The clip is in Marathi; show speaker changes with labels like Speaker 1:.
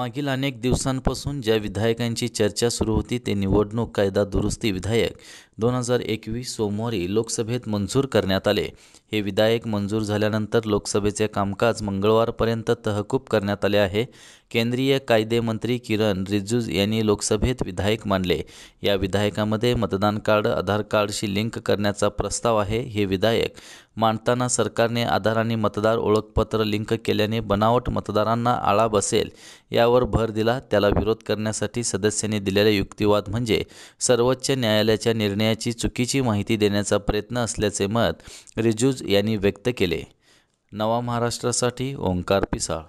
Speaker 1: मागील अनेक दिवसांपासून ज्या विधायकांची चर्चा सुरू होती ते निवडणूक कायदा दुरुस्ती विधायक दोन हजार एकवीस सोमवारी लोकसभेत मंजूर करण्यात आले हे विधायक मंजूर झाल्यानंतर लोकसभेचे कामकाज मंगळवारपर्यंत तहकूब करण्यात आले आहे केंद्रीय कायदेमंत्री किरण रिजूज यांनी लोकसभेत विधायक मानले या विधायकामध्ये मतदान कार्ड आधार कार्डशी लिंक करण्याचा प्रस्ताव आहे हे विधायक मांडताना सरकारने आधार आणि मतदार ओळखपत्र लिंक केल्याने बनावट मतदारांना आळा बसेल यावर भर दिला त्याला विरोध करण्यासाठी सदस्यांनी दिलेला युक्तिवाद म्हणजे सर्वोच्च न्यायालयाच्या निर्णयाची चुकीची माहिती देण्याचा प्रयत्न असल्याचे मत रिजूज यांनी व्यक्त केले नवा महाराष्ट्रासाठी ओंकार पिसाळ